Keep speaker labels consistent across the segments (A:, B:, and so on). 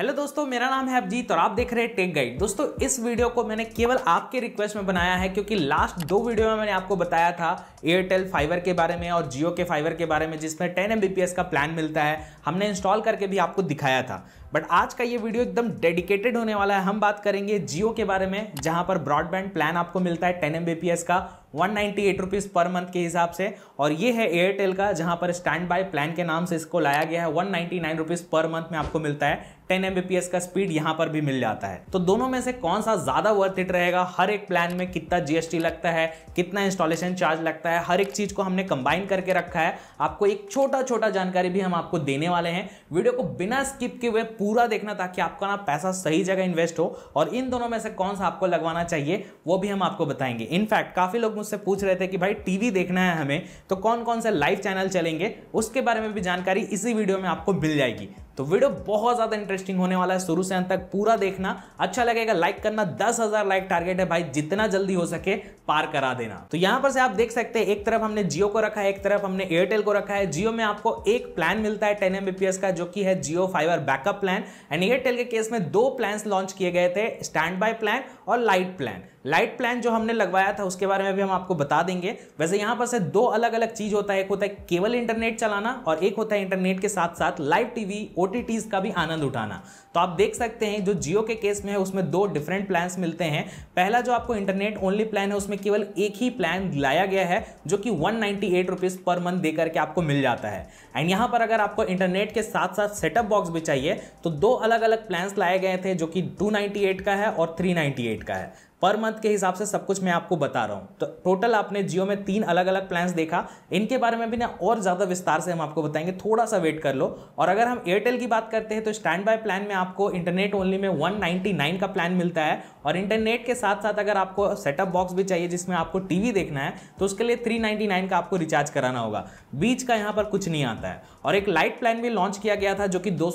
A: hello दोस्तों मेरा नाम है अभिजीत और आप देख रहे हैं टेक गाइड दोस्तों इस वीडियो को मैंने केवल आपके रिक्वेस्ट में बनाया है क्योंकि लास्ट दो वीडियो में मैंने आपको बताया था एयरटेल फाइबर के बारे में और जियो के फाइबर के बारे में जिसमें 10 एम का प्लान मिलता है हमने इंस्टॉल करके भी आपको दिखाया था बट आज का ये वीडियो एकदम डेडिकेटेड होने वाला है हम बात करेंगे जियो के बारे में जहां पर ब्रॉडबैंड प्लान आपको मिलता है टेन एम का one ninety eight rupees per month के हिसाब से और ये है एयरटेल का जहां पर स्टैंड बाय प्लान के नाम से इसको लाया गया है one ninety nine rupees per month में आपको मिलता है टेन एम का स्पीड यहां पर भी मिल जाता है तो दोनों में से कौन सा ज़्यादा वर्थ इट रहेगा हर एक प्लान में कितना जीएसटी लगता है कितना इंस्टॉलेशन चार्ज लगता है हर एक चीज़ को हमने कंबाइन करके रखा है आपको एक छोटा छोटा जानकारी भी हम आपको देने वाले हैं वीडियो को बिना स्किप किए हुए पूरा देखना ताकि आपका ना पैसा सही जगह इन्वेस्ट हो और इन दोनों में से कौन सा आपको लगवाना चाहिए वो भी हम आपको बताएंगे इनफैक्ट काफ़ी लोग मुझसे पूछ रहे थे कि भाई टीवी देखना है हमें तो कौन कौन से लाइव चैनल चलेंगे उसके बारे में भी जानकारी इसी वीडियो में आपको मिल जाएगी तो वीडियो बहुत ज़्यादा इंटरेस्टिंग होने वाला है शुरू से अंत तक पूरा देखना अच्छा लगेगा लाइक करना दस हज़ार लाइक टारगेट है भाई जितना जल्दी हो सके पार करा देना तो यहां पर से आप देख सकते हैं एक तरफ हमने जियो को रखा है एक तरफ हमने एयरटेल को रखा है जियो में आपको एक प्लान मिलता है टेन एमबीपीएस का जो कि है Jio Fiber backup plan and Airtel के केस में दो प्लान लॉन्च किए गए थे स्टैंड बाय प्लान और लाइट प्लान लाइट प्लान जो हमने लगवाया था उसके बारे में भी हम आपको बता देंगे वैसे यहाँ पर से दो अलग अलग चीज़ होता है एक होता है केवल इंटरनेट चलाना और एक होता है इंटरनेट के साथ साथ लाइव टीवी ओ का भी आनंद उठाना तो आप देख सकते हैं जो जियो के केस में है उसमें दो डिफरेंट प्लान्स मिलते हैं पहला जो आपको इंटरनेट ओनली प्लान है उसमें केवल एक ही प्लान लाया गया है जो कि वन पर मंथ दे करके आपको मिल जाता है एंड यहाँ पर अगर आपको इंटरनेट के साथ साथ सेटअप बॉक्स भी चाहिए तो दो अलग अलग प्लान्स लाए गए थे जो कि 298 का है और 398 का है पर मंथ के हिसाब से सब कुछ मैं आपको बता रहा हूँ तो टोटल आपने जियो में तीन अलग अलग प्लान्स देखा इनके बारे में भी ना और ज़्यादा विस्तार से हम आपको बताएंगे थोड़ा सा वेट कर लो और अगर हम एयरटेल की बात करते हैं तो स्टैंड बाय प्लान में आपको इंटरनेट ओनली में 199 का प्लान मिलता है और इंटरनेट के साथ साथ अगर आपको सेटअप बॉक्स भी चाहिए जिसमें आपको टी देखना है तो उसके लिए थ्री का आपको रिचार्ज कराना होगा बीच का यहाँ पर कुछ नहीं आता जाता है और एक लाइट प्लान भी लॉन्च किया गया था जो कि दो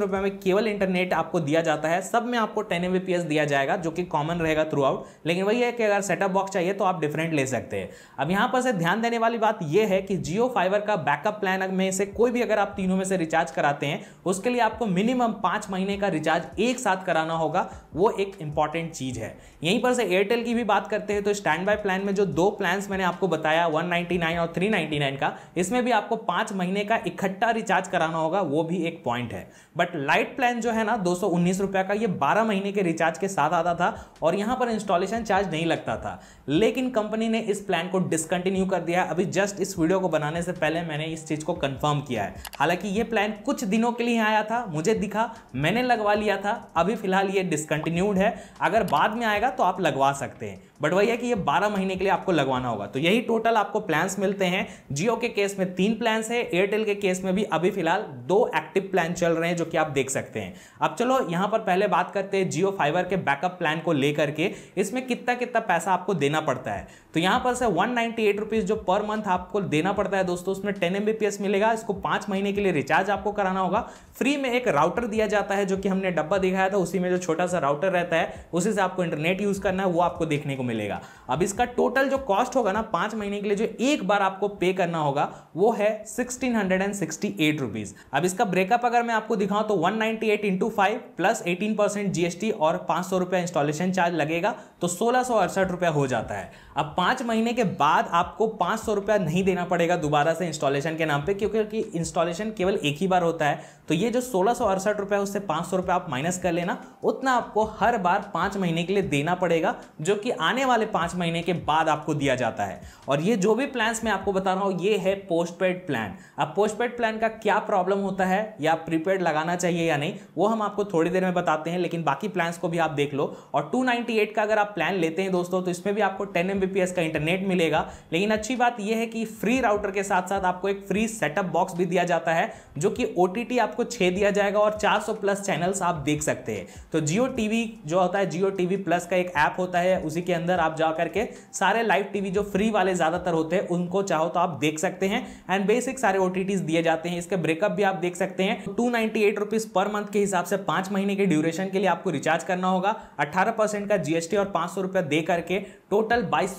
A: रुपए में केवल इंटरनेट आपको दिया जाता है सब में आपको टेन एमबीपीएस दिया जाएगा जो कि कॉमन रहेगा थ्रू आउट लेकिन वही है कि अगर सेटअप बॉक्स चाहिए तो आप डिफरेंट ले सकते हैं अब यहाँ पर से ध्यान देने वाली बात यह है कि जियो फाइबर का बैकअप प्लान में से कोई भी अगर आप तीनों में से रिचार्ज कराते हैं उसके लिए आपको मिनिमम पाँच महीने का रिचार्ज एक साथ कराना होगा वो एक इंपॉर्टेंट चीज़ है यहीं पर से एयरटेल की भी बात करते हैं तो स्टैंड बाय प्लान में जो दो प्लान मैंने आपको बताया 199 और 399 का इसमें भी आपको पाँच महीने का इकट्ठा रिचार्ज कराना होगा वो भी एक पॉइंट है बट लाइट प्लान जो है ना दो रुपया का ये 12 महीने के रिचार्ज के साथ आता था और यहाँ पर इंस्टॉलेशन चार्ज नहीं लगता था लेकिन कंपनी ने इस प्लान को डिसकंटिन्यू कर दिया अभी जस्ट इस वीडियो को बनाने से पहले मैंने इस चीज़ को कंफर्म किया है हालांकि ये प्लान कुछ दिनों के लिए आया था मुझे दिखा मैंने लगवा लिया था अभी फिलहाल ये डिसकंटिन्यूड है अगर बाद में आएगा तो आप लगवा सकते हैं बट वही है कि ये बारह महीने के लिए आपको लगवाना होगा तो यही टोटल आपको प्लान्स मिलते हैं जियो के केस में तीन प्लान्स है एयरटेल के केस में भी अभी फिलहाल दो एक्टिव प्लान चल रहे हैं जो कि आप देख सकते हैं अब चलो यहाँ पर पहले बात करते हैं जियो फाइबर के बैकअप प्लान को लेकर के इसमें कितना कितना पैसा आपको देना पड़ता है तो यहाँ पर से वन नाइन्टी जो पर मंथ आपको देना पड़ता है दोस्तों उसमें टेन एम मिलेगा इसको पाँच महीने के लिए रिचार्ज आपको कराना होगा फ्री में एक राउटर दिया जाता है जो कि हमने डब्बा दिखाया था उसी में जो छोटा सा राउटर रहता है उसी से आपको इंटरनेट यूज़ करना है वो आपको देखने को मिलेगा अब इसका टोटल जो कॉस्ट होगा ना पांच महीने के लिए जो एक बार आपको पे करना होगा वो है sixteen hundred and sixty eight rupees अब इसका ब्रेकअप अगर मैं आपको दिखाऊं तो one ninety eight into five plus eighteen percent GST और पांच सौ रुपया इंस्टॉलेशन चार्ज लगेगा तो सोलह सौ अड़सठ रुपया हो जाता है अब पांच महीने के बाद आपको पांच सौ रुपया नहीं देना पड़ेगा दोबारा से इंस्टॉलेशन के नाम पर क्योंकि इंस्टॉलेशन केवल एक ही बार होता है तो ये जो सोलह सौ अड़सठ उससे पाँच सौ आप माइनस कर लेना उतना आपको हर बार पाँच महीने के लिए देना पड़ेगा जो कि आने वाले पाँच महीने के बाद आपको दिया जाता है और ये जो भी प्लान्स मैं आपको बता रहा हूँ ये है पोस्ट पेड प्लान अब पोस्ट पेड प्लान का क्या प्रॉब्लम होता है या प्रीपेड लगाना चाहिए या नहीं वो हम आपको थोड़ी देर में बताते हैं लेकिन बाकी प्लान्स को भी आप देख लो और टू का अगर आप प्लान लेते हैं दोस्तों तो इसमें भी आपको टेन एम का इंटरनेट मिलेगा लेकिन अच्छी बात यह है कि फ्री राउटर के साथ साथ आपको एक फ्री सेटअप बॉक्स भी दिया जाता है जो कि ओ आपको आपको छह दिया जाएगा और 400 प्लस चैनल्स आप देख सकते हैं तो जियो टीवी जो होता है जियो टीवी प्लस का एक ऐप होता है उसी के अंदर आप जा करके सारे लाइव टीवी जो फ्री वाले ज़्यादातर होते हैं उनको चाहो तो आप देख सकते हैं एंड बेसिक सारे ओटीटीज दिए जाते हैं इसके ब्रेकअप भी आप देख सकते हैं टू नाइनटी पर मंथ के हिसाब से पांच महीने के ड्यूरेशन के लिए आपको रिचार्ज करना होगा अठारह का जीएसटी और पांच सौ दे करके टोटल बाईस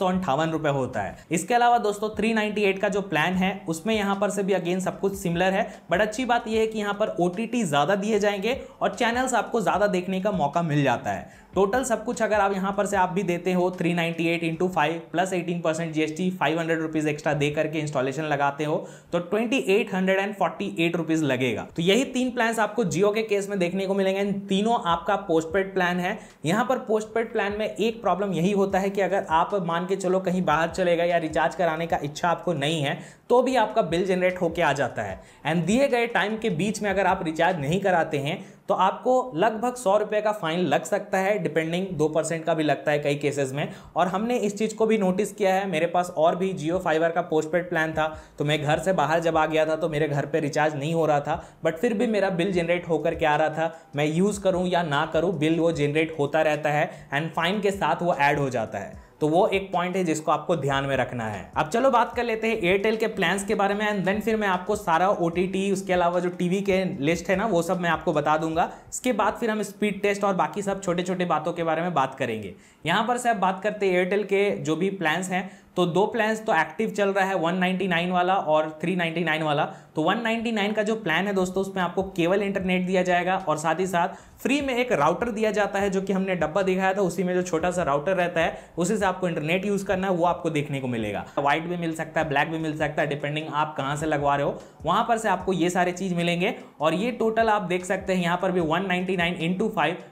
A: होता है इसके अलावा दोस्तों थ्री का जो प्लान है उसमें यहां पर से भी अगेन सब कुछ सिमिलर है बट अच्छी बात यह है कि यहां पर पर ओ ज़्यादा दिए जाएंगे और चैनल्स आपको ज़्यादा देखने का मौका मिल जाता है टोटल सब कुछ अगर आप यहाँ पर से आप भी देते हो three ninety eight into five plus eighteen percent G S T five hundred rupees extra दे करके इंस्टॉलेशन लगाते हो तो twenty eight hundred and forty eight rupees लगेगा तो यही तीन प्लान आपको जियो के केस में देखने को मिलेंगे तीनों आपका पोस्टपेड प्लान है यहाँ पर पोस्टपेड प्लान में एक प्रॉब्लम यही होता है कि अगर आप मान के चलो कहीं बाहर चले गए या रिचार्ज कराने का इच्छा आपको नहीं है तो भी आपका बिल जनरेट होके आ जाता है एंड दिए गए टाइम के बीच में अगर आप रिचार्ज नहीं कराते हैं तो आपको लगभग सौ रुपये का फाइन लग सकता है डिपेंडिंग दो परसेंट का भी लगता है कई केसेस में और हमने इस चीज़ को भी नोटिस किया है मेरे पास और भी जियो फाइबर का पोस्टपेड प्लान था तो मैं घर से बाहर जब आ गया था तो मेरे घर पर रिचार्ज नहीं हो रहा था बट फिर भी मेरा बिल जनरेट होकर के आ रहा था मैं यूज़ करूँ या ना करूँ बिल वो जनरेट होता रहता है एंड फाइन के साथ वो ऐड हो जाता है तो वो एक पॉइंट है जिसको आपको ध्यान में रखना है अब चलो बात कर लेते हैं एयरटेल के प्लान्स के बारे में एंड देन फिर मैं आपको सारा ओ उसके अलावा जो टीवी के लिस्ट है ना वो सब मैं आपको बता दूंगा इसके बाद फिर हम स्पीड टेस्ट और बाकी सब छोटे छोटे बातों के बारे में बात करेंगे यहाँ पर से आप बात करते हैं एयरटेल के जो भी प्लान्स हैं तो दो प्लान तो एक्टिव चल रहा है 199 वाला और 399 वाला तो 199 का जो प्लान है दोस्तों उसमें आपको केवल इंटरनेट दिया जाएगा और साथ ही साथ फ्री में एक राउटर दिया जाता है जो कि हमने डब्बा दिखाया था उसी में जो छोटा सा राउटर रहता है उसी से आपको इंटरनेट यूज़ करना है वो आपको देखने को मिलेगा व्हाइट भी मिल सकता है ब्लैक भी मिल सकता है डिपेंडिंग आप कहाँ से लगवा रहे हो वहाँ पर से आपको ये सारे चीज़ मिलेंगे और ये टोटल आप देख सकते हैं यहाँ पर भी one ninety nine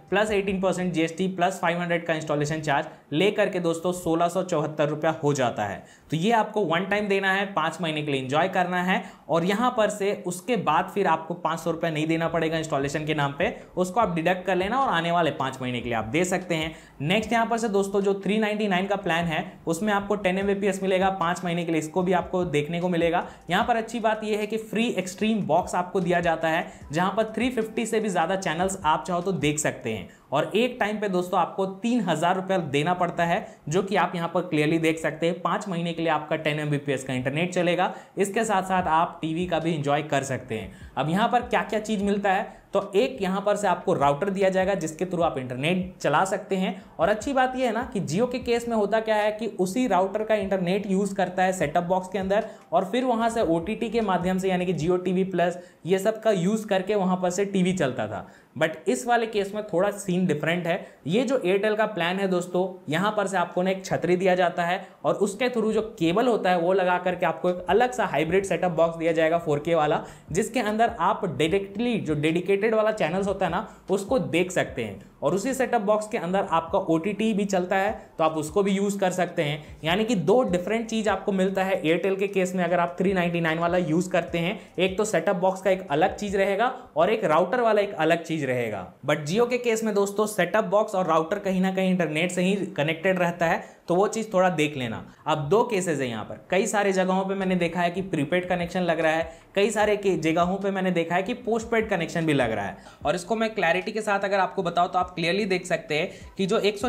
A: plus eighteen percent GST plus five hundred का इंस्टॉलेशन चार्ज ले करके दोस्तों सोलह सौ चौहत्तर रुपया हो जाता है तो ये आपको वन टाइम देना है पाँच महीने के लिए इंजॉय करना है और यहाँ पर से उसके बाद फिर आपको पाँच सौ रुपए नहीं देना पड़ेगा इंस्टॉलेशन के नाम पे उसको आप डिडक्ट कर लेना और आने वाले पाँच महीने के लिए आप दे सकते हैं नेक्स्ट यहाँ पर से दोस्तों जो 399 का प्लान है उसमें आपको टेन एम मिलेगा पाँच महीने के लिए इसको भी आपको देखने को मिलेगा यहाँ पर अच्छी बात यह है कि फ्री एक्सट्रीम बॉक्स आपको दिया जाता है जहाँ पर थ्री से भी ज़्यादा चैनल्स आप चाहो तो देख सकते हैं और एक टाइम पे दोस्तों आपको तीन हज़ार रुपये देना पड़ता है जो कि आप यहाँ पर क्लियरली देख सकते हैं पाँच महीने के लिए आपका टेन एम का इंटरनेट चलेगा इसके साथ साथ आप टीवी का भी इंजॉय कर सकते हैं अब यहाँ पर क्या क्या चीज़ मिलता है तो एक यहाँ पर से आपको राउटर दिया जाएगा जिसके थ्रू आप इंटरनेट चला सकते हैं और अच्छी बात यह है ना कि जियो के केस में होता क्या है कि उसी राउटर का इंटरनेट यूज़ करता है सेटअप बॉक्स के अंदर और फिर वहाँ से ओ के माध्यम से यानी कि जियो टी प्लस ये सब का यूज़ करके वहाँ पर से टी चलता था बट इस वाले केस में थोड़ा सीन डिफरेंट है ये जो एयरटेल का प्लान है दोस्तों यहाँ पर से आपको ना एक छतरी दिया जाता है और उसके थ्रू जो केबल होता है वो लगा करके आपको एक अलग सा हाइब्रिड सेटअप बॉक्स दिया जाएगा 4K वाला जिसके अंदर आप डायरेक्टली जो डेडिकेट रेटेड वाला चैनल्स होता है ना उसको देख सकते हैं और उसी सेटअप बॉक्स के अंदर आपका ओ भी चलता है तो आप उसको भी यूज़ कर सकते हैं यानी कि दो डिफरेंट चीज़ आपको मिलता है एयरटेल के केस में अगर आप 399 वाला यूज़ करते हैं एक तो सेटअप बॉक्स का एक अलग चीज़ रहेगा और एक राउटर वाला एक अलग चीज़ रहेगा बट जियो के केस में दोस्तों सेटअप बॉक्स और राउटर कहीं ना कहीं इंटरनेट से ही कनेक्टेड रहता है तो वो चीज़ थोड़ा देख लेना अब दो केसेज है यहाँ पर कई सारे जगहों पर मैंने देखा है कि प्रीपेड कनेक्शन लग रहा है कई सारे जगहों पर मैंने देखा है कि पोस्टपेड कनेक्शन भी लग रहा है और इसको मैं क्लैरिटी के साथ अगर आपको बताऊँ तो आप क्लियरली देख सकते हैं कि जो एक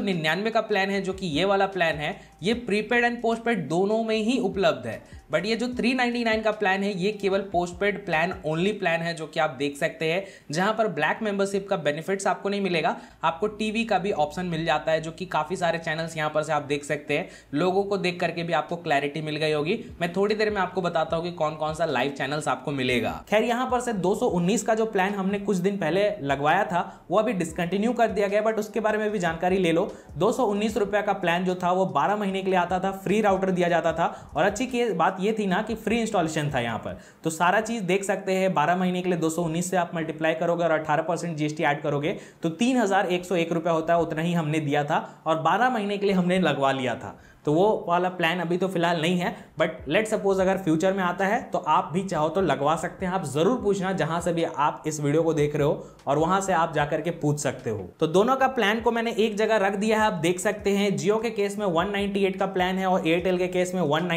A: का प्लान है जो कि ये वाला प्लान है ये प्रीपेड एंड पोस्टपेड दोनों में ही उपलब्ध है बट ये जो 399 का प्लान है ये केवल पोस्टपेड प्लान ओनली प्लान है जो कि आप देख सकते हैं जहां पर ब्लैक मेंबरशिप का बेनिफिट्स आपको नहीं मिलेगा आपको टीवी का भी ऑप्शन मिल जाता है जो कि काफ़ी सारे चैनल्स यहाँ पर से आप देख सकते हैं लोगों को देख करके भी आपको क्लैरिटी मिल गई होगी मैं थोड़ी देर में आपको बताता हूँ कि कौन कौन सा लाइव चैनल्स आपको मिलेगा खैर यहाँ पर से दो का जो प्लान हमने कुछ दिन पहले लगवाया था वो अभी डिसकंटिन्यू कर दिया गया बट उसके बारे में भी जानकारी ले लो दो रुपया का प्लान जो था वो बारह महीने के लिए आता था फ्री राउटर दिया जाता था और अच्छी बात ये थी ना कि फ्री इंस्टॉलेशन था यहाँ पर तो सारा चीज़ देख सकते हैं बारह महीने के लिए दो से आप मल्टीप्लाई करोगे और अठारह परसेंट जीएसटी ऐड करोगे तो तीन हजार एक सौ एक रुपया होता है उतना ही हमने दिया था और बारह महीने के लिए हमने लगवा लिया था तो वो वाला प्लान अभी तो फिलहाल नहीं है बट लेट सपोज अगर फ्यूचर में आता है तो आप भी चाहो तो लगवा सकते हैं आप ज़रूर पूछना जहां से भी आप इस वीडियो को देख रहे हो और वहां से आप जाकर के पूछ सकते हो तो दोनों का प्लान को मैंने एक जगह रख दिया है आप देख सकते हैं जियो के केस में वन का प्लान है और एयरटेल के केस में वन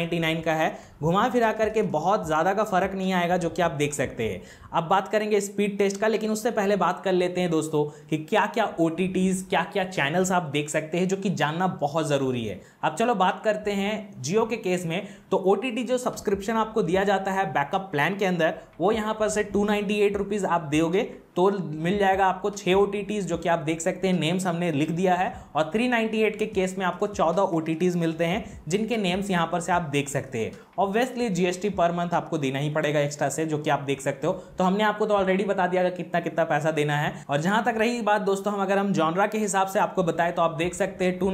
A: का है घुमा फिरा करके बहुत ज़्यादा का फर्क नहीं आएगा जो कि आप देख सकते हैं अब बात करेंगे स्पीड टेस्ट का लेकिन उससे पहले बात कर लेते हैं दोस्तों कि क्या क्या ओ क्या क्या चैनल्स आप देख सकते हैं जो कि जानना बहुत ज़रूरी है अब चलो बात करते हैं जियो के केस में तो ओ जो सब्सक्रिप्शन आपको दिया जाता है बैकअप प्लान के अंदर वो यहाँ पर से टू नाइन्टी आप दोगे तो मिल जाएगा आपको छः ओ जो कि आप देख सकते हैं नेम्स हमने लिख दिया है और 398 के केस में आपको 14 ओ मिलते हैं जिनके नेम्स यहाँ पर से आप देख सकते हैं ऑब्वियसली जीएसटी पर मंथ आपको देना ही पड़ेगा एक्स्ट्रा से जो कि आप देख सकते हो तो हमने आपको तो ऑलरेडी बता दिया कितना कितना पैसा देना है और जहां तक रही बात दोस्तों हम अगर हम जॉनरा के हिसाब से आपको बताएं तो आप देख सकते हैं टू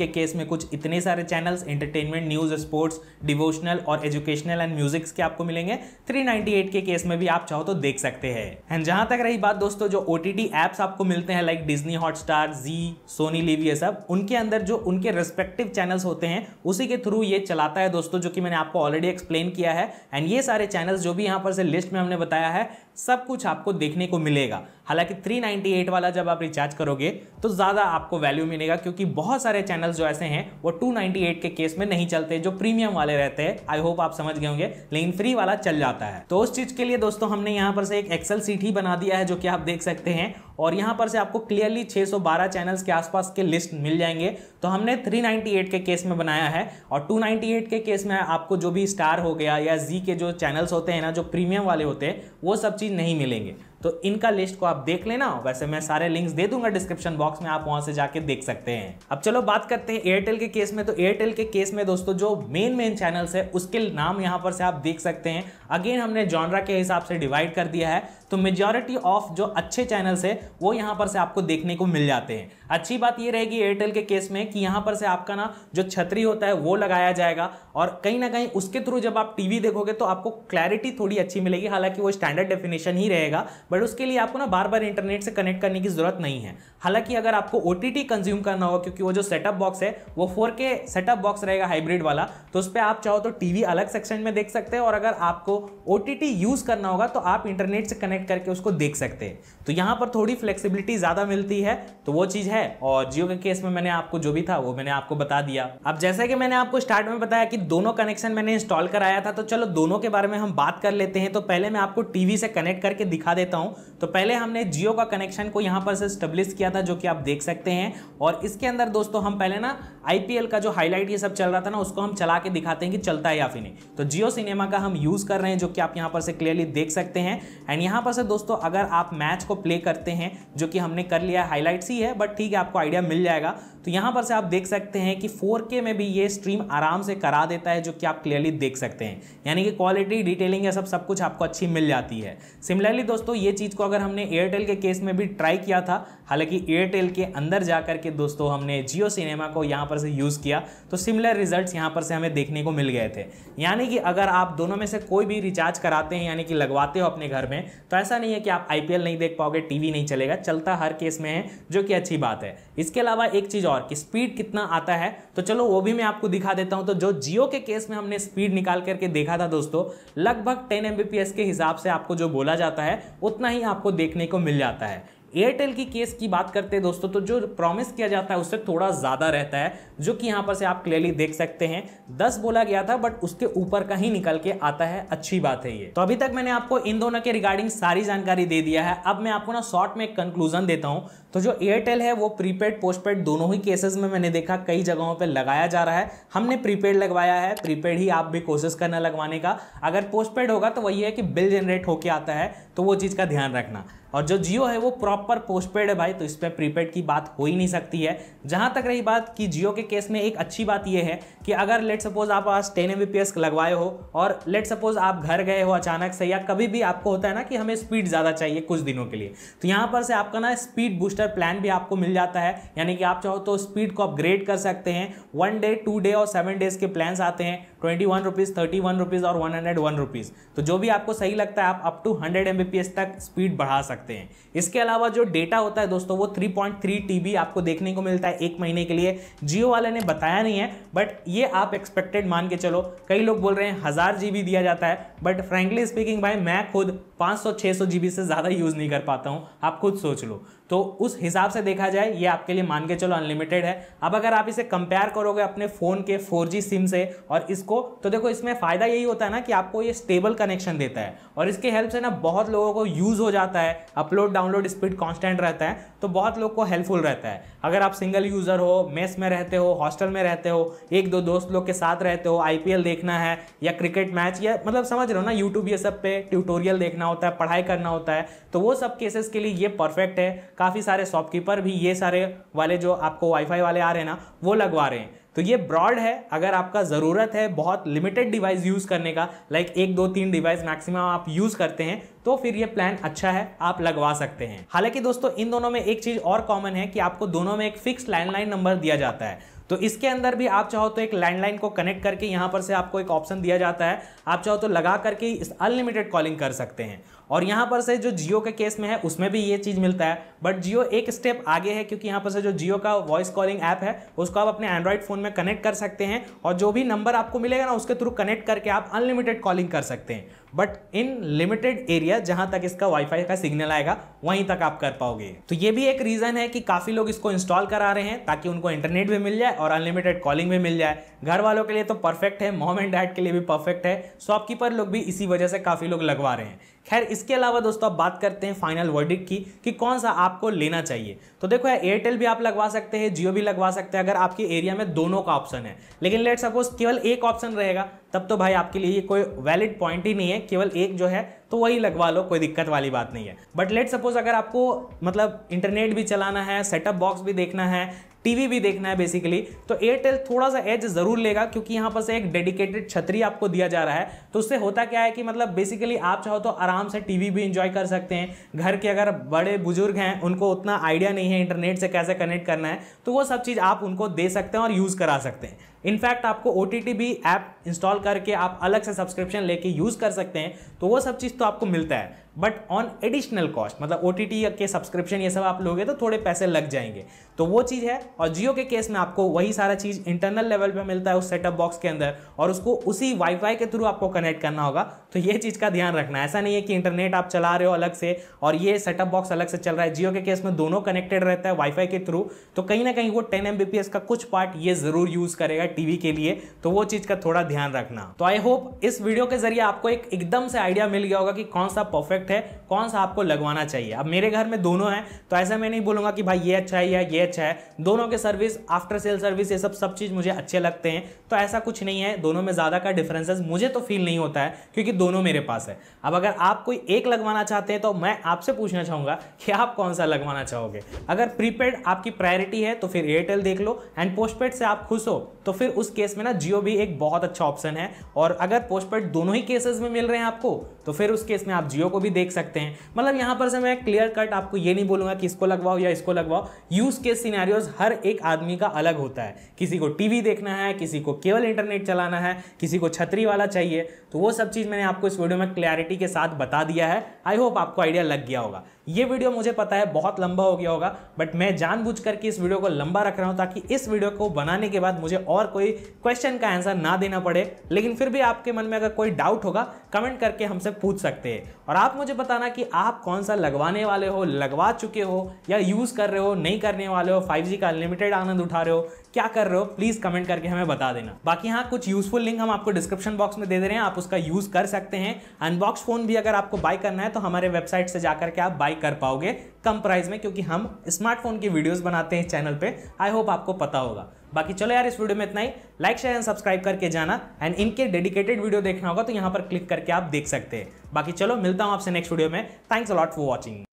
A: के केस में कुछ इतने सारे channels entertainment news sports devotional और एजुकेशनल एंड म्यूजिक्स के आपको मिलेंगे थ्री के केस में भी आप चाहो तो देख सकते हैं एंड जहां तक रही बात दोस्तों जो ओ टी टी एप्स आपको मिलते हैं like Disney Hotstar Zee Sony LIV ये सब उनके अंदर जो उनके रेस्पेक्टिव चैनल्स होते हैं उसी के थ्रू ये चलाता है दोस्तों जो कि मैंने आपको ऑलरेडी एक्सप्लेन किया है एंड ये सारे चैनल्स जो भी यहाँ पर से लिस्ट में हमने बताया है सब कुछ आपको देखने को मिलेगा हालांकि 398 वाला जब आप रिचार्ज करोगे तो ज़्यादा आपको वैल्यू मिलेगा क्योंकि बहुत सारे चैनल्स जो ऐसे हैं वो 298 के केस में नहीं चलते जो प्रीमियम वाले रहते हैं आई होप आप समझ गए होंगे लेकिन फ्री वाला चल जाता है तो उस चीज़ के लिए दोस्तों हमने यहाँ पर से एक एक्सल सीट ही बना दिया है जो कि आप देख सकते हैं और यहाँ पर से आपको क्लियरली 612 चैनल्स के आसपास के लिस्ट मिल जाएंगे तो हमने 398 के केस में बनाया है और 298 के केस में आपको जो भी स्टार हो गया या जी के जो चैनल्स होते हैं ना जो प्रीमियम वाले होते हैं वो सब चीज़ नहीं मिलेंगे तो इनका लिस्ट को आप देख लेना वैसे मैं सारे लिंक्स दे दूंगा डिस्क्रिप्शन बॉक्स में आप वहां से जाके देख सकते हैं अब चलो बात करते हैं एयरटेल के केस में तो एयरटेल के केस में दोस्तों जो मेन मेन चैनल्स है उसके नाम यहाँ पर से आप देख सकते हैं अगेन हमने जॉनरा के हिसाब से डिवाइड कर दिया है तो मेजोरिटी ऑफ जो अच्छे चैनल्स है वो यहाँ पर से आपको देखने को मिल जाते हैं अच्छी बात ये रहेगी एयरटेल के केस में कि यहाँ पर से आपका ना जो छतरी होता है वो लगाया जाएगा और कहीं ना कहीं उसके थ्रू जब आप टीवी देखोगे तो आपको क्लैरिटी थोड़ी अच्छी मिलेगी हालांकि वो स्टैंडर्ड डेफिनेशन ही रहेगा बट उसके लिए आपको ना बार बार इंटरनेट से कनेक्ट करने की जरूरत नहीं है हालांकि अगर आपको ओ कंज्यूम करना होगा क्योंकि वो जो सेटअप बॉक्स है वो फोर के सेटअप बॉक्स रहेगा हाइब्रिड वाला तो उस पर आप चाहो तो टीवी अलग सेक्शन में देख सकते हैं और अगर आपको ओ यूज़ करना होगा तो आप इंटरनेट से कनेक्ट करके उसको देख सकते हैं तो यहाँ पर थोड़ी फ्लेक्सिबिलिटी ज़्यादा मिलती है तो वो चीज़ है और जियो के केस में मैंने आपको जो भी था वो मैंने आपको बता दिया अब जैसे कि मैंने आपको स्टार्ट में बताया कि दोनों कनेक्शन मैंने इंस्टॉल कराया था तो चलो दोनों के बारे में हम बात कर लेते हैं तो पहले मैं आपको टीवी से कनेक्ट करके दिखा देता हूँ हूँ तो पहले हमने जियो का कनेक्शन को यहाँ पर से स्टेब्लिश किया था जो कि आप देख सकते हैं और इसके अंदर दोस्तों हम पहले ना आईपीएल का जो हाईलाइट ये सब चल रहा था ना उसको हम चला के दिखाते हैं कि चलता है या फिर नहीं तो जियो सिनेमा का हम यूज़ कर रहे हैं जो कि आप यहाँ पर से क्लियरली देख सकते हैं एंड यहाँ पर से दोस्तों अगर आप मैच को प्ले करते हैं जो कि हमने कर लिया हाईलाइट्स ही है बट ठीक है आपको आइडिया मिल जाएगा तो यहाँ पर से आप देख सकते हैं कि 4K में भी ये स्ट्रीम आराम से करा देता है जो कि आप क्लियरली देख सकते हैं यानी कि क्वालिटी डिटेलिंग ये सब सब कुछ आपको अच्छी मिल जाती है सिमिलरली दोस्तों ये चीज़ को अगर हमने एयरटेल के केस में भी ट्राई किया था हालांकि एयरटेल के अंदर जा करके दोस्तों हमने जियो सिनेमा को यहाँ पर से यूज़ किया तो सिमिलर रिजल्ट यहाँ पर से हमें देखने को मिल गए थे यानी कि अगर आप दोनों में से कोई भी रिचार्ज कराते हैं यानी कि लगवाते हो अपने घर में तो ऐसा नहीं है कि आप आई नहीं देख पाओगे टी नहीं चलेगा चलता हर केस में है जो कि अच्छी बात है इसके अलावा एक चीज़ और कि स्पीड कितना आता है तो चलो वो भी मैं आपको दिखा देता हूं तो जो जियो के केस में हमने स्पीड निकाल करके देखा था दोस्तों लगभग टेन एम के हिसाब से आपको जो बोला जाता है उतना ही आपको देखने को मिल जाता है एयरटेल की केस की बात करते हैं दोस्तों तो जो प्रॉमिस किया जाता है उससे थोड़ा ज़्यादा रहता है जो कि यहाँ पर से आप क्लियरली देख सकते हैं दस बोला गया था बट उसके ऊपर का ही निकल के आता है अच्छी बात है ये तो अभी तक मैंने आपको इन दोनों के रिगार्डिंग सारी जानकारी दे दिया है अब मैं आपको ना शॉर्ट में एक कंक्लूजन देता हूँ तो जो एयरटेल है वो प्रीपेड पोस्टपेड दोनों ही केसेस में मैंने देखा कई जगहों पर लगाया जा रहा है हमने प्रीपेड लगवाया है प्रीपेड ही आप भी कोशिश करना लगवाने का अगर पोस्टपेड होगा तो वही है कि बिल जनरेट होके आता है तो वो चीज़ का ध्यान रखना और जो जियो है वो प्रॉपर पोस्टपेड है भाई तो इस पर प्रीपेड की बात हो ही नहीं सकती है जहाँ तक रही बात कि जियो के केस में एक अच्छी बात यह है कि अगर लेट सपोज आप आज टेन एम लगवाए हो और लेट सपोज आप घर गए हो अचानक से या कभी भी आपको होता है ना कि हमें स्पीड ज़्यादा चाहिए कुछ दिनों के लिए तो यहाँ पर से आपका ना स्पीड बूस्टर प्लान भी आपको मिल जाता है यानी कि आप चाहो तो स्पीड को अपग्रेड कर सकते हैं वन डे टू डे और सेवन डेज के प्लान्स आते हैं twenty one rupees thirty one rupees और वन हंड्रेड वन रुपीज़ तो जो भी आपको सही लगता है आप अप टू हंड्रेड एम तक स्पीड बढ़ा सकते हैं इसके अलावा जो डेटा होता है दोस्तों वो three point three T B आपको देखने को मिलता है एक महीने के लिए जियो वाले ने बताया नहीं है बट ये आप एक्सपेक्टेड मान के चलो कई लोग बोल रहे हैं हज़ार जी दिया जाता है बट फ्रेंकली स्पीकिंग भाई मैं खुद 500-600 जी से ज़्यादा यूज़ नहीं कर पाता हूँ आप खुद सोच लो तो उस हिसाब से देखा जाए ये आपके लिए मान के चलो अनलिमिटेड है अब अगर आप इसे कंपेयर करोगे अपने फ़ोन के 4G सिम से और इसको तो देखो इसमें फ़ायदा यही होता है ना कि आपको ये स्टेबल कनेक्शन देता है और इसके हेल्प से ना बहुत लोगों को यूज़ हो जाता है अपलोड डाउनलोड स्पीड कॉन्स्टेंट रहता है तो बहुत लोग को हेल्पफुल रहता है अगर आप सिंगल यूज़र हो मेस में रहते हो हॉस्टल में रहते हो एक दो दोस्त लोग के साथ रहते हो आई देखना है या क्रिकेट मैच या मतलब समझ रहे हो ना यूट्यूब ये सब पे ट्यूटोरियल देखना करना होता है पढ़ाई करना होता है तो वो सब केसेस के लिए ये परफेक्ट है काफ़ी सारे शॉपकीपर भी ये सारे वाले जो आपको वाईफाई वाले आ रहे हैं ना वो लगवा रहे हैं तो ये ब्रॉड है अगर आपका ज़रूरत है बहुत लिमिटेड डिवाइस यूज़ करने का लाइक एक दो तीन डिवाइस मैक्सिमम आप यूज़ करते हैं तो फिर ये प्लान अच्छा है आप लगवा सकते हैं हालांकि दोस्तों इन दोनों में एक चीज़ और कॉमन है कि आपको दोनों में एक फिक्स लैंडलाइन नंबर दिया जाता है तो इसके अंदर भी आप चाहो तो एक लैंडलाइन को कनेक्ट करके यहां पर से आपको एक ऑप्शन दिया जाता है आप चाहो तो लगा करके अनलिमिटेड कॉलिंग कर सकते हैं और यहाँ पर से जो जियो के केस में है उसमें भी ये चीज़ मिलता है बट जियो एक स्टेप आगे है क्योंकि यहाँ पर से जो जियो का वॉइस कॉलिंग ऐप है उसको आप अपने एंड्रॉइड फ़ोन में कनेक्ट कर सकते हैं और जो भी नंबर आपको मिलेगा ना उसके थ्रू कनेक्ट करके आप अनलिमिटेड कॉलिंग कर सकते हैं बट इन लिमिटेड एरिया जहाँ तक इसका वाईफाई का सिग्नल आएगा वहीं तक आप कर पाओगे तो ये भी एक रीज़न है कि काफ़ी लोग इसको इंस्टॉल करा रहे हैं ताकि उनको इंटरनेट भी मिल जाए और अनलिमिटेड कॉलिंग भी मिल जाए घर वालों के लिए तो परफेक्ट है मोम एंड डैड के लिए भी परफेक्ट है शॉपकीपर लोग भी इसी वजह से काफ़ी लोग लगवा रहे हैं खैर इसके अलावा दोस्तों अब बात करते हैं फाइनल वर्डिक की कि कौन सा आपको लेना चाहिए तो देखो यार एयरटेल भी आप लगवा सकते हैं जियो भी लगवा सकते हैं अगर आपके एरिया में दोनों का ऑप्शन है लेकिन लेट सपोज केवल एक ऑप्शन रहेगा तब तो भाई आपके लिए ये कोई वैलिड पॉइंट ही नहीं है केवल एक जो है तो वही लगवा लो कोई दिक्कत वाली बात नहीं है बट लेट सपोज अगर आपको मतलब इंटरनेट भी चलाना है सेटअप बॉक्स भी देखना है टीवी भी देखना है बेसिकली तो एयरटेल थोड़ा सा एज जरूर लेगा क्योंकि यहाँ पर से एक डेडिकेटेड छतरी आपको दिया जा रहा है तो उससे होता क्या है कि मतलब बेसिकली आप चाहो तो आराम से टीवी भी इंजॉय कर सकते हैं घर के अगर बड़े बुजुर्ग हैं उनको उतना आइडिया नहीं है इंटरनेट से कैसे कनेक्ट करना है तो वो सब चीज़ आप उनको दे सकते हैं और यूज़ करा सकते हैं इनफैक्ट आपको ओ भी ऐप इंस्टॉल करके आप अलग से सब्सक्रिप्शन लेके यूज़ कर सकते हैं तो वो सब चीज़ तो आपको मिलता है बट ऑन एडिशनल कॉस्ट मतलब ओ के सब्सक्रिप्शन ये सब आप लोगे तो थोड़े पैसे लग जाएंगे तो वो चीज़ है और जियो के केस में आपको वही सारा चीज़ इंटरनल लेवल पर मिलता है उस सेटअप बॉक्स के अंदर और उसको उसी वाईफाई के थ्रू आपको कनेक्ट करना होगा तो ये चीज़ का ध्यान रखना ऐसा नहीं है कि इंटरनेट आप चला रहे हो अलग से और ये सेटअप बॉक्स अलग से चल रहा है जियो के केस में दोनों कनेक्टेड रहता है वाईफाई के थ्रू तो कहीं ना कहीं वो टेन एम का कुछ पार्ट ये ज़रूर यूज़ करेगा टीवी के लिए तो वो चीज़ का थोड़ा ध्यान रखना तो आई होप इस वीडियो के जरिए आपको एक एकदम से आइडिया मिल गया होगा कि कौन सा परफेक्ट प्रोडक्ट है कौन सा आपको लगवाना चाहिए अब मेरे घर में दोनों हैं तो ऐसा मैं नहीं बोलूंगा कि भाई ये अच्छा है या ये अच्छा है दोनों के सर्विस आफ्टर सेल सर्विस ये सब सब चीज़ मुझे अच्छे लगते हैं तो ऐसा कुछ नहीं है दोनों में ज़्यादा का डिफरेंसेस मुझे तो फील नहीं होता है क्योंकि दोनों मेरे पास है अब अगर आप कोई एक लगवाना चाहते हैं तो मैं आपसे पूछना चाहूँगा कि आप कौन सा लगवाना चाहोगे अगर प्रीपेड आपकी प्रायोरिटी है तो फिर एयरटेल देख लो एंड पोस्टपेड से आप खुश हो तो फिर उस केस में ना जियो भी एक बहुत अच्छा ऑप्शन है और अगर पोस्टपेड दोनों ही केसेस में मिल रहे हैं आपको तो फिर उस केस में आप जियो को भी देख सकते हैं मतलब यहाँ पर से मैं क्लियर कट आपको ये नहीं बोलूंगा कि इसको लगवाओ या इसको लगवाओ यूज केस सीनारियोज हर एक आदमी का अलग होता है किसी को टीवी देखना है किसी को केवल इंटरनेट चलाना है किसी को छतरी वाला चाहिए तो वो सब चीज़ मैंने आपको इस वीडियो में क्लैरिटी के साथ बता दिया है आई होप आपको आइडिया लग गया होगा ये वीडियो मुझे पता है बहुत लंबा हो गया होगा बट मैं जानबूझ करके इस वीडियो को लंबा रख रहा हूँ ताकि इस वीडियो को बनाने के बाद मुझे और कोई क्वेश्चन का आंसर ना देना पड़े लेकिन फिर भी आपके मन में अगर कोई डाउट होगा कमेंट करके हमसे पूछ सकते हैं और आप मुझे बताना कि आप कौन सा लगवाने वाले हो लगवा चुके हो या यूज़ कर रहे हो नहीं करने वाले हो 5G का अनलिमिटेड आनंद उठा रहे हो क्या कर रहे हो प्लीज़ कमेंट करके हमें बता देना बाकी हाँ कुछ यूज़फुल लिंक हम आपको डिस्क्रिप्शन बॉक्स में दे दे रहे हैं आप उसका यूज़ कर सकते हैं अनबॉक्स फ़ोन भी अगर आपको बाय करना है तो हमारे वेबसाइट से जाकर के आप बाय कर पाओगे कम प्राइस में क्योंकि हम स्मार्टफोन की वीडियोज बनाते हैं चैनल पर आई होप आपको पता होगा बाकी चलो यार इस वीडियो में इतना ही लाइक शेयर एंड सब्सक्राइब करके जाना एंड इनके डेडिकेटेड वीडियो देखना होगा तो यहाँ पर क्लिक करके आप देख सकते हैं बाकी चलो मिलता हूँ आपसे नेक्स्ट वीडियो में थैंक्स अलॉट फॉर वॉचिंग